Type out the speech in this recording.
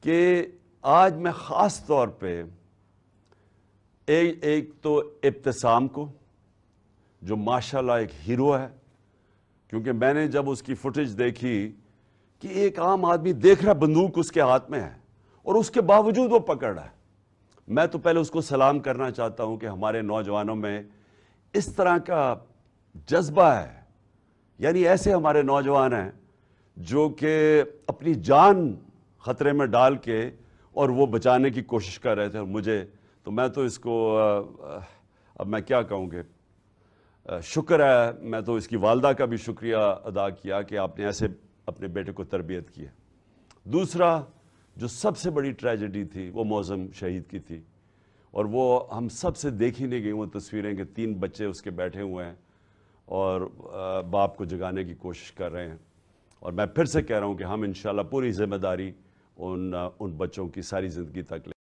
कि आज मैं ख़ास तौर पे एक एक तो इब्तसाम को जो माशाल्लाह एक हीरो है क्योंकि मैंने जब उसकी फुटेज देखी कि एक आम आदमी देख रहा बंदूक उसके हाथ में है और उसके बावजूद वो पकड़ रहा है मैं तो पहले उसको सलाम करना चाहता हूं कि हमारे नौजवानों में इस तरह का जज्बा है यानी ऐसे हमारे नौजवान हैं जो कि अपनी जान ख़तरे में डाल के और वो बचाने की कोशिश कर रहे थे और मुझे तो मैं तो इसको अब मैं क्या कहूँगे शुक्र है मैं तो इसकी वालदा का भी शुक्रिया अदा किया कि आपने ऐसे अपने बेटे को तरबियत की है दूसरा जो सबसे बड़ी ट्रेजेडी थी वो मौजम शहीद की थी और वो हम सबसे देख ही नहीं गई वो तस्वीरें कि तीन बच्चे उसके बैठे हुए हैं और बाप को जगाने की कोशिश कर रहे हैं और मैं फिर से कह रहा हूँ कि हम इन पूरी ज़िम्मेदारी उन उन बच्चों की सारी ज़िंदगी तक